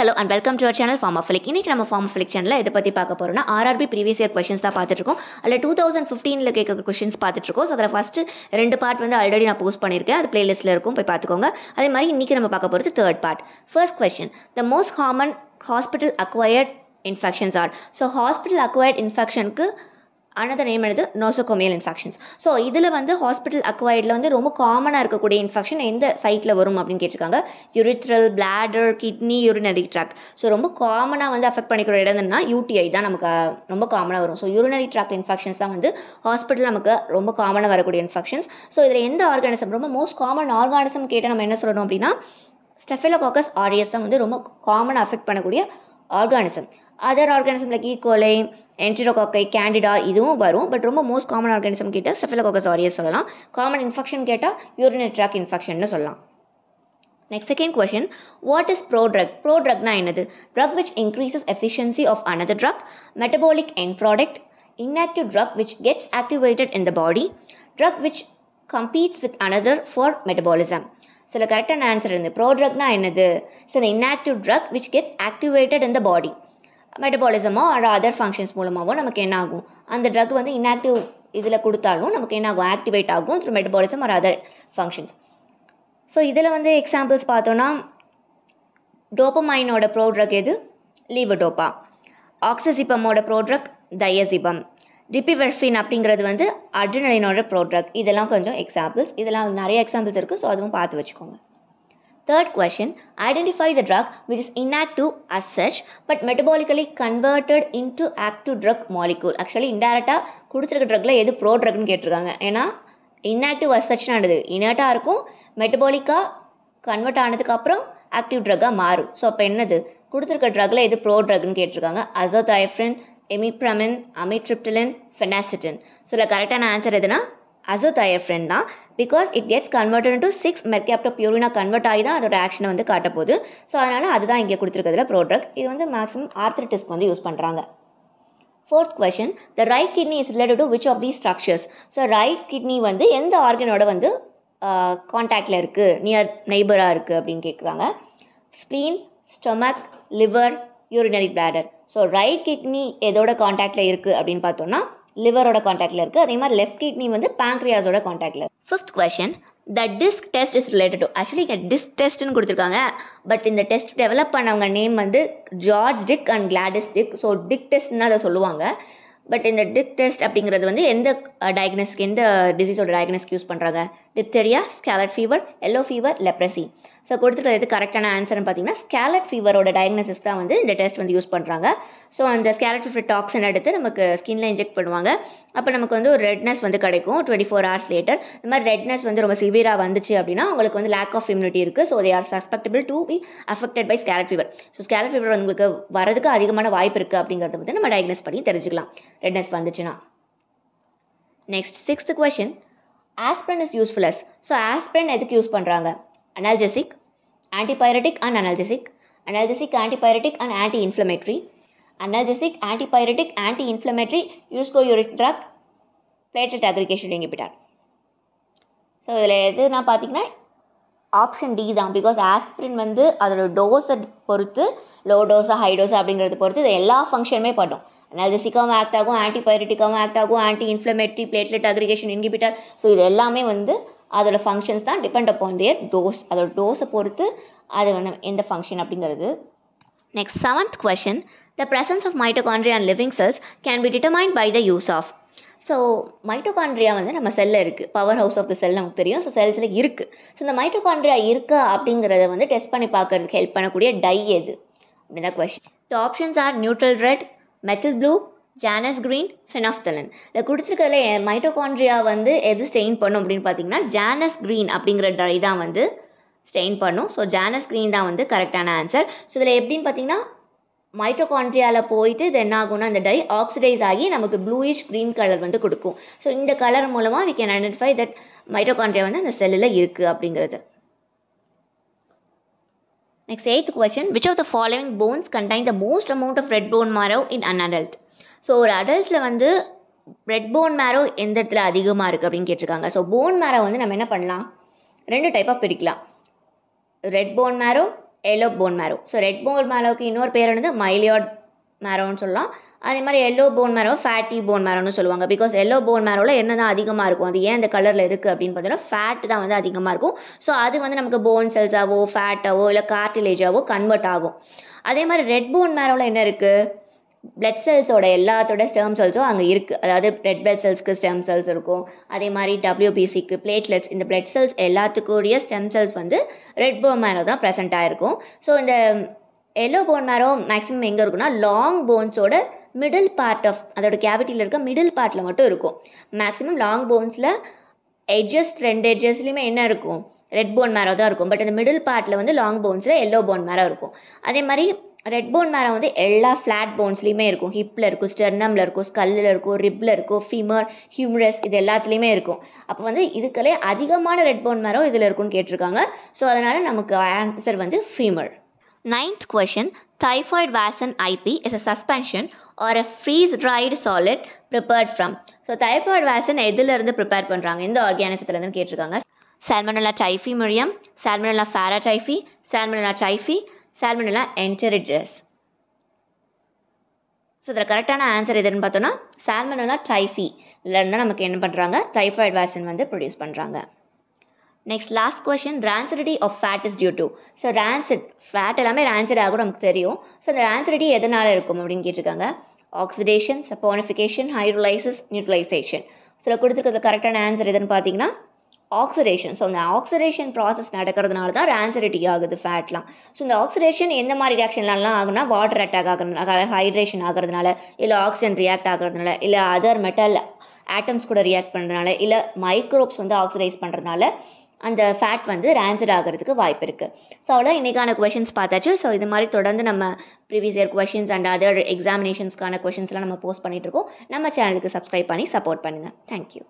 Hello and welcome to our channel pharm of flick இன்றைக்கி நம்ம form of flick சேனலில் இதை பற்றி பார்க்க போகிறோம்னா ஆர்ஆர்பி ப்ரீவியஸ் இயர் கொஷின்ஸ் தான் பார்த்துருக்கோம் அதில் டூ தௌசண்ட் ஃபிஃப்டீனில் கேட்குற கொஷின்ஸ் பார்த்துட்ருக்கோம் ஸோ அதில் ஃபஸ்ட்டு ரெண்டு பார்ட் வந்து ஆல்ரெடி நான் போஸ்ட் பண்ணியிருக்கேன் அது பிளேலிஸ்ட்டில் இருக்கும் போய் பார்த்துக்கோங்க அதே மாதிரி இன்றைக்கி நம்ம பார்க்க போகிறது third part first question the most common hospital acquired infections are so hospital acquired இன்ஃபெக்ஷனுக்கு அனதர் நேம் என்னது நோசோகோமியல் இன்ஃபெக்ஷன்ஸ் ஸோ இதில் வந்து ஹாஸ்பிட்டல் அக்வைர்டில் வந்து ரொம்ப காமனாக இருக்கக்கூடிய இன்ஃபெக்ஷன் எந்த சைட்டில் வரும் அப்படின்னு கேட்டிருக்காங்க urethral bladder kidney urinary tract so ரொம்ப காமனாக வந்து அஃபெக்ட் பண்ணிக்கிற இடம்னா யூடிஐ தான் நமக்கு ரொம்ப காமனாக வரும் ஸோ யூரினரி ட்ராக்ட் இன்ஃபெக்ஷன்ஸ் தான் வந்து ஹாஸ்பிட்டல் நமக்கு ரொம்ப காமனாக வரக்கூடிய இன்ஃபெக்ஷன்ஸ் ஸோ இதில் எந்த ஆர்கானிசம் ரொம்ப மோஸ்ட் காமன் ஆர்கானிசம் கேட்டால் நம்ம என்ன சொல்லணும் அப்படின்னா ஸ்டெஃபிலோகாக்கஸ் ஆரியஸ் தான் வந்து ரொம்ப காமனாக அஃபெக்ட் பண்ணக்கூடிய organism other organism like E coli enterococci candida இதுவும் வரும் பட் ரொம்ப மோஸ்ட் காமன் ஆர்கானிசம் கேட்டால் ஸ்டெஃபிலோகாக்கஸ் ஆரியஸ் சொல்லலாம் காமன் இன்ஃபெக்ஷன் கேட்டால் யூரினரி ட்ராக் இன்ஃபெக்ஷன்னு சொல்லலாம் next second question what is pro drug pro ட்ரக்னா என்னது drug which increases efficiency of another drug metabolic end product inactive drug which gets activated in the body drug which competes with another for metabolism சில கரெக்டான answer இருந்து pro ட்ரக்னா என்னது சில inactive drug which gets activated in the body மெட்டபாலிசமோ or other functions மூலமாகவோ நமக்கு என்ன ஆகும் அந்த ட்ரக் வந்து இன்ஆக்டிவ் இதில் கொடுத்தாலும் நமக்கு என்ன ஆகும் ஆக்டிவேட் ஆகும் through metabolism or other functions so இதில் வந்து எக்ஸாம்பிள்ஸ் பார்த்தோன்னா டோப்பமைனோட ப்ரோட்ரக் எது லீவடோப்பா ஆக்சசிபமோட ப்ரோட்ரக் தயசிபம் டிபிவெர்ஃபின் அப்படிங்கிறது வந்து அட்ரினலினோட ப்ரோட்ரக் இதெல்லாம் கொஞ்சம் எக்ஸாம்பிள்ஸ் இதெல்லாம் நிறைய எக்ஸாம்பிள்ஸ் இருக்குது ஸோ அதுவும் பார்த்து வச்சுக்கோங்க Third question Identify the drug which is inactive as such but metabolically converted into active drug molecule. Actually இன்டைரக்டாக கொடுத்துருக்க ட்ரக்ல எது ப்ரோ ட்ரக்னு கேட்டிருக்காங்க ஏன்னா இன்ஆக்டிவ் அசச்னானது இனர்ட்டாக இருக்கும் மெட்டபாலிக்காக கன்வெர்ட் ஆனதுக்கப்புறம் ஆக்டிவ் ட்ரக்காக மாறும் ஸோ அப்போ என்னது கொடுத்துருக்க ட்ரக்கில் எது ப்ரோ ட்ரக்னு கேட்டிருக்காங்க அசோதைஃப்ரன் எமிப்ரமின் அமிட்ரிப்டிலின் ஃபெனாசிட்டின் ஸோ இல்லை கரெக்டான ஆன்சர் எதுனா அசோதயர் ஃப்ரெண்ட் தான் because it gets convert to six mercapto பியூரினா கன்வெர்ட் ஆகி தான் அதோட ஆக்ஷனை வந்து காட்ட போகுது ஸோ அதனால் அதுதான் இங்கே கொடுத்துருக்கிறதுல ப்ரோடக்ட் இது வந்து மேக்ஸிமம் ஆர்த்ரிட்டிஸ்க்கு வந்து யூஸ் பண்ணுறாங்க fourth question the right kidney is related to which of the structures so right kidney வந்து எந்த ஆர்கனோட வந்து காண்டாக்டில் இருக்குது நியர் நெய்பராக இருக்குது அப்படின்னு கேட்குறாங்க spleen stomach liver urinary bladder so right kidney எதோட காண்டாக்டில் இருக்குது அப்படின்னு பார்த்தோன்னா லிவரோட காண்டாக்டில் இருக்குது அதே மாதிரி லெஃப்ட் கிட்னி வந்து பேங்க்ரியாஸோட காண்டாக்டில் fifth question the disc test is related to actually இங்கே டிஸ்க் டெஸ்ட்னு கொடுத்துருக்காங்க பட் இந்த டெஸ்ட் டெவலப் பண்ணவங்க நேம் வந்து George Dick and Gladys Dick so Dick டெஸ்ட்னு அதை சொல்லுவாங்க பட் இந்த டிக் டெஸ்ட் அப்படிங்கிறது வந்து எந்த டயக்னஸ்க்கு எந்த டிசீஸோட டயக்னஸ்க்கு யூஸ் பண்ணுறாங்க diphtheria scarlet fever yellow fever leprosy so கொடுத்துட்டு எது கரெக்டான ஆன்சர்னு பார்த்தீங்கன்னா ஸ்கேலட் ஃபீவரோட டயக்னோசிஸ் தான் வந்து இந்த டெஸ்ட் வந்து யூஸ் பண்ணுறாங்க ஸோ அந்த ஸ்கேலட் ஃபீவர் டாக்ஸின் எடுத்து நமக்கு ஸ்கின்ல இன்ஜெக்ட் பண்ணுவாங்க அப்போ நமக்கு வந்து ஒரு ரெட்னஸ் வந்து கிடைக்கும் டுவெண்ட்டி ஃபோர் ஹவர்ஸ் லேட்டர் இந்த மாதிரி ரெட்னஸ் வந்து ரொம்ப சிவியராக வந்துச்சு அப்படின்னா உங்களுக்கு வந்து லேக் ஆஃப் இம்யூனிட்டி இருக்குது so they are susceptible to be affected by scarlet fever so scarlet fever உங்களுக்கு வரதுக்கு அதிகமான வாய்ப்பு இருக்குது அப்படிங்கிறத வந்து நம்ம டயக்னஸ் பண்ணி தெரிஞ்சுக்கலாம் ரெட்னஸ் வந்துச்சுன்னா next sixth question aspirin is useful as so aspirin எதுக்கு யூஸ் பண்ணுறாங்க analgesic antipyretic and analgesic analgesic antipyretic and anti inflammatory analgesic antipyretic anti inflammatory யூரிட் drug platelet aggregation inhibitor so இதில் எதுனா பார்த்தீங்கன்னா ஆப்ஷன் டி தான் பிகாஸ் ஆஸ்பிரின் வந்து அதோட டோஸை பொறுத்து லோ டோஸாக ஹை டோஸாக அப்படிங்கிறத பொறுத்து இது எல்லா ஃபங்க்ஷனுமே பண்ணும் அனால்ஜெசிக்காகவும் ஆக்ட் ஆகும் ஆன்டிபயோட்டிக்காகவும் ஆக்ட் ஆகும் anti inflammatory platelet aggregation inhibitor so இது எல்லாமே வந்து அதோட ஃபங்க்ஷன்ஸ் தான் டிபெண்ட் அப்போ தேர் டோஸ் அதோட டோஸை பொறுத்து அது வந்து எந்த ஃபங்க்ஷன் அப்படிங்கிறது next seventh question the presence of mitochondria and living cells can be determined by the use of so mitochondria வந்து நம்ம செல்லில் இருக்குது powerhouse of the cell நமக்கு தெரியும் ஸோ செல்ஸில் இருக்குது ஸோ இந்த மைட்டோகான்ட்ரியா இருக்கா அப்படிங்கிறத வந்து டெஸ்ட் பண்ணி பார்க்கறதுக்கு ஹெல்ப் பண்ணக்கூடிய டை எது அப்படின்னா question the options are neutral red methyl blue Janus green phenolphthalein இல்லை கொடுத்துருக்கிறதுல மைட்ரோகான்ட்ரியா வந்து எது ஸ்டெயின் பண்ணும் அப்படின்னு பார்த்தீங்கன்னா ஜானஸ் க்ரீன் அப்படிங்கிற டை தான் வந்து ஸ்டெயின் பண்ணும் ஸோ ஜானஸ் க்ரீன் தான் வந்து கரெக்டான ஆன்சர் ஸோ இதில் எப்படின்னு பார்த்தீங்கன்னா மைட்ரோகான்ட்ரியாவில் போயிட்டு இது என்ன ஆகும்னா அந்த டை ஆக்சிடைஸ் ஆகி நமக்கு ப்ளூயிஷ் க்ரீன் கலர் வந்து கொடுக்கும் ஸோ இந்த கலர் மூலமாக we can identify that mitochondria வந்து அந்த செல்லில் இருக்குது அப்படிங்கிறது next eighth question which of the following bones contain the most amount of red bone marrow in an adult so ஒரு அடல்ட்ஸில் வந்து ரெட் போன் மேரோ எந்த இடத்துல அதிகமாக இருக்குது அப்படின்னு கேட்டிருக்காங்க ஸோ போன் மேரோ வந்து நம்ம என்ன பண்ணலாம் ரெண்டு டைப்பாக பிரிக்கலாம் red bone marrow yellow bone marrow so red bone மேரோவுக்கு இன்னொரு பேர் வந்து மைலியாட் மேரோன்னு சொல்லலாம் அதே மாதிரி yellow bone marrow fatty bone மேரோன்னு சொல்லுவாங்க பிகாஸ் எல்லோ போன் மேரோவில் என்ன தான் அதிகமாக இருக்கும் அது ஏன் இந்த கலரில் இருக்குது அப்படின்னு பார்த்தீங்கன்னா ஃபேட் தான் வந்து அதிகமாக இருக்கும் ஸோ அது வந்து நமக்கு போன் செல்ஸாவோ ஃபேட்டாவோ இல்லை கார்டிலேஜாவோ கன்வெர்ட் ஆகும் அதே மாதிரி ரெட் போன் மேரோவில் என்ன இருக்குது பிளட் செல்ஸோட எல்லாத்தோட ஸ்டெம் செல்ஸும் அங்கே இருக்குது அதாவது ரெட் பிளட் செல்ஸ்க்கு ஸ்டெம் செல்ஸ் இருக்கும் அதே மாதிரி டபிள்யூபிசிக்கு பிளேட்லெட்ஸ் இந்த பிளட் செல்ஸ் எல்லாத்துக்குரிய ஸ்டெம் செல்ஸ் வந்து ரெட் போன் மேரோ தான் ப்ரெசென்ட் ஆகிருக்கும் ஸோ இந்த எல்லோ போன் மேரோ மேக்ஸிமம் எங்கே இருக்குன்னா லாங் போன்ஸோட மிடில் பார்ட் ஆஃப் அதோட கேவிட்டியில் இருக்க மிடில் பார்ட்டில் மட்டும் இருக்கும் மேக்ஸிமம் லாங் போன்ஸில் எட்ஜஸ் ரெண்டு எட்ஜஸ்லேயுமே என்ன இருக்கும் ரெட் போன் மேரோ தான் இருக்கும் பட் அந்த மிடில் பார்ட்டில் வந்து லாங் போன்ஸில் எல்லோ போன் மேரோ இருக்கும் அதே மாதிரி ரெட் போன் மேரோ வந்து எல்லா ஃப்ளாட் போன்ஸ்லேயுமே இருக்கும் ஹிப்பில் இருக்கும் ஸ்டெர்னமில் இருக்கும் ஸ்கல்லில் இருக்கும் ரிப்பில் இருக்கும் ஃபிமர் ஹியூமரஸ் இது எல்லாத்துலேயுமே இருக்கும் அப்போ வந்து இதுக்களே அதிகமான ரெட் போன் மேரோ இதில் இருக்கும்னு கேட்டிருக்காங்க ஸோ அதனால் நமக்கு ஆன்சர் வந்து femur ninth question typhoid vaccine IP is a suspension or a freeze dried solid prepared from so typhoid vaccine எதுலேருந்து ப்ரிப்பேர் பண்ணுறாங்க இந்த ஆர்கானிசத்துலேருந்து கேட்டிருக்காங்க Salmonella typhimurium Salmonella paratyphi Salmonella typhi Salmonella enteritidis so இதில் கரெக்டான answer எதுன்னு பார்த்தோன்னா சால்மனலா typhi இல்லைன்னா நமக்கு என்ன பண்ணுறாங்க டைஃபாய்டு வேக்சின் வந்து ப்ரொடியூஸ் பண்ணுறாங்க next last question rancidity of fat is due to so rancid fat எல்லாமே ரான்சிட் ஆகும் நமக்கு தெரியும் ஸோ அந்த ரான்சிடி எதனால் இருக்கும் அப்படின்னு கேட்டிருக்காங்க oxidation saponification hydrolysis neutralisation so கொடுத்துருக்கிறது கரெக்டான ஆன்சர் எதுன்னு பார்த்தீங்கன்னா ஆக்சிடேஷன் ஸோ அந்த ஆக்சிடேஷன் ப்ராசஸ் நடக்கிறதுனால தான் ரான்சிடி ஆகுது ஃபேட்லாம் ஸோ இந்த ஆக்சிடேஷன் எந்த மாதிரி ரியாக்ஷன்லாம் ஆகுனா வாட்டர் அட்டாக் ஆகிறதுனால ஹைட்ரேஷன் ஆகிறதுனால இல்லை ஆக்சிஜன் ரியாக்ட் ஆகிறதுனால இல்லை அதர் மெட்டல் ஆட்டம்ஸ் கூட ரியாக்ட் பண்ணுறதுனால இல்லை மைக்ரோப்ஸ் வந்து ஆக்சிடைஸ் பண்ணுறதுனால அந்த ஃபேட் வந்து ரேன்சர் ஆகிறதுக்கு வாய்ப்பு இருக்குது ஸோ அவ்வளோ இன்றைக்கான கொஷின்ஸ் பார்த்தாச்சு ஸோ இது மாதிரி தொடர்ந்து நம்ம previous year questions and other எக்ஸாமினேஷன்ஸ்க்கான கொஷின்ஸ்லாம் நம்ம போஸ்ட் பண்ணிகிட்ருக்கோம் நம்ம சேனலுக்கு சப்ஸ்கிரைப் பண்ணி சப்போர்ட் பண்ணுங்கள் தேங்க்யூ